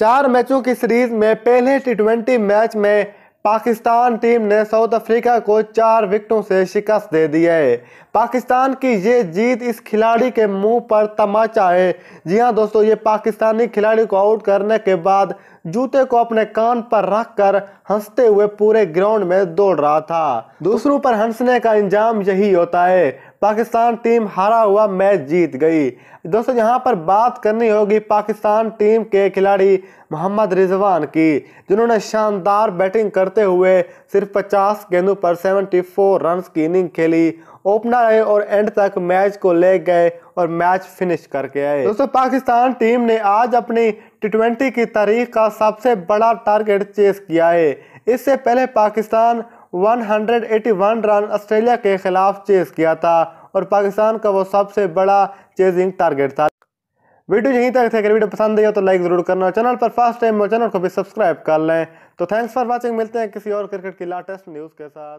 चार मैचों की सीरीज में पहले टी मैच में पाकिस्तान टीम ने साउथ अफ्रीका को चार विकेटों से शिकस्त दे दी है पाकिस्तान की ये जीत इस खिलाड़ी के मुंह पर तमाचा है जी हाँ दोस्तों ये पाकिस्तानी खिलाड़ी को आउट करने के बाद जूते को अपने कान पर रखकर हंसते हुए पूरे ग्राउंड में दौड़ रहा था दूसरों पर हंसने का इंजाम यही होता है पाकिस्तान टीम हारा हुआ मैच जीत गई दोस्तों यहाँ पर बात करनी होगी पाकिस्तान टीम के खिलाड़ी मोहम्मद रिजवान की जिन्होंने शानदार बैटिंग करते हुए सिर्फ 50 गेंदों पर 74 रन की इनिंग खेली ओपनर आए और एंड तक मैच को ले गए और मैच फिनिश करके आए दोस्तों पाकिस्तान टीम ने आज अपनी टी की तारीख का सबसे बड़ा टारगेट चेस किया है इससे पहले पाकिस्तान 181 रन ऑस्ट्रेलिया के खिलाफ चेज किया था और पाकिस्तान का वो सबसे बड़ा चेजिंग टारगेट था वीडियो यहीं तक थे अगर वीडियो पसंद आई हो तो लाइक ज़रूर करना चैनल पर फर्स्ट टाइम और चैनल को भी सब्सक्राइब कर लें तो थैंक्स फॉर वॉचिंग मिलते हैं किसी और क्रिकेट की लाटेस्ट न्यूज़ के साथ